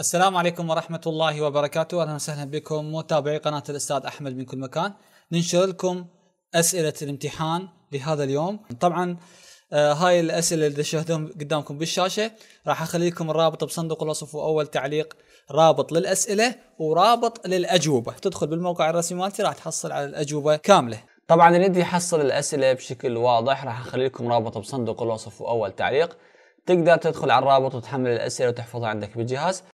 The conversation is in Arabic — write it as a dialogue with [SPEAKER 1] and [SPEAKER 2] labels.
[SPEAKER 1] السلام عليكم ورحمة الله وبركاته أهلا وسهلا بكم متابعي قناة الأستاذ أحمد من كل مكان ننشر لكم أسئلة الامتحان لهذا اليوم طبعا آه، هاي الأسئلة اللي تشاهدون قدامكم بالشاشة راح أخلي لكم الرابط بصندوق الوصف وأول تعليق رابط للأسئلة ورابط للأجوبة تدخل بالموقع الرسمي مالتي راح تحصل على الأجوبة كاملة طبعا اللي يدري يحصل الأسئلة بشكل واضح راح أخلي لكم رابط بصندوق الوصف وأول تعليق تقدر تدخل على الرابط وتحمل الأسئلة
[SPEAKER 2] وتحفظها عندك بالجهاز